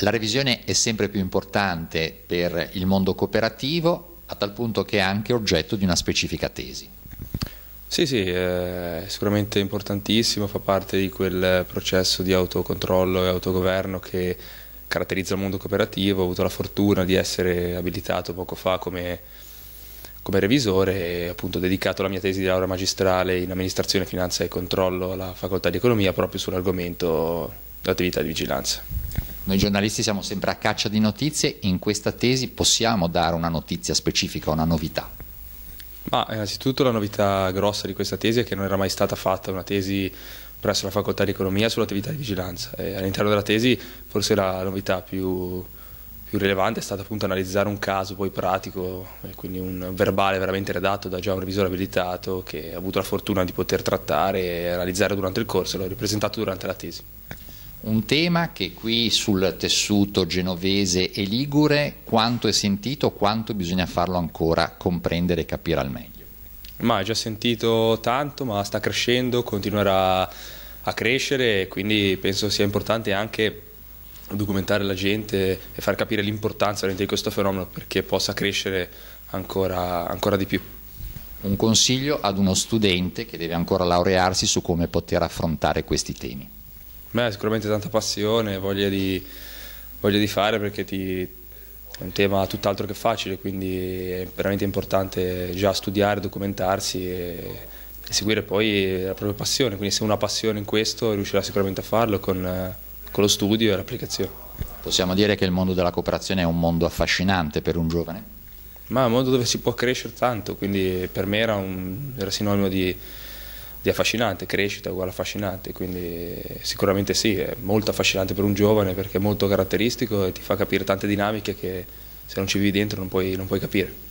La revisione è sempre più importante per il mondo cooperativo, a tal punto che è anche oggetto di una specifica tesi. Sì, sì, è sicuramente importantissimo, fa parte di quel processo di autocontrollo e autogoverno che caratterizza il mondo cooperativo. Ho avuto la fortuna di essere abilitato poco fa come, come revisore e appunto ho dedicato la mia tesi di laurea magistrale in amministrazione, finanza e controllo alla facoltà di economia proprio sull'argomento dell'attività di vigilanza. Noi giornalisti siamo sempre a caccia di notizie, in questa tesi possiamo dare una notizia specifica, una novità? Ma eh, innanzitutto la novità grossa di questa tesi è che non era mai stata fatta una tesi presso la facoltà di economia sull'attività di vigilanza e eh, all'interno della tesi forse la novità più, più rilevante è stata appunto analizzare un caso poi pratico, eh, quindi un verbale veramente redatto da già un revisore abilitato che ha avuto la fortuna di poter trattare e analizzare durante il corso e l'ho ripresentato durante la tesi un tema che qui sul tessuto genovese e ligure quanto è sentito, quanto bisogna farlo ancora comprendere e capire al meglio. Ma è già sentito tanto, ma sta crescendo, continuerà a crescere e quindi penso sia importante anche documentare la gente e far capire l'importanza di questo fenomeno perché possa crescere ancora, ancora di più un consiglio ad uno studente che deve ancora laurearsi su come poter affrontare questi temi. Beh, sicuramente tanta passione, voglia di, voglia di fare perché ti, è un tema tutt'altro che facile, quindi è veramente importante già studiare, documentarsi e, e seguire poi la propria passione, quindi se una passione in questo riuscirà sicuramente a farlo con, con lo studio e l'applicazione. Possiamo dire che il mondo della cooperazione è un mondo affascinante per un giovane? Ma è un mondo dove si può crescere tanto, quindi per me era, un, era sinonimo di di affascinante, crescita uguale affascinante, quindi sicuramente sì, è molto affascinante per un giovane perché è molto caratteristico e ti fa capire tante dinamiche che se non ci vivi dentro non puoi, non puoi capire.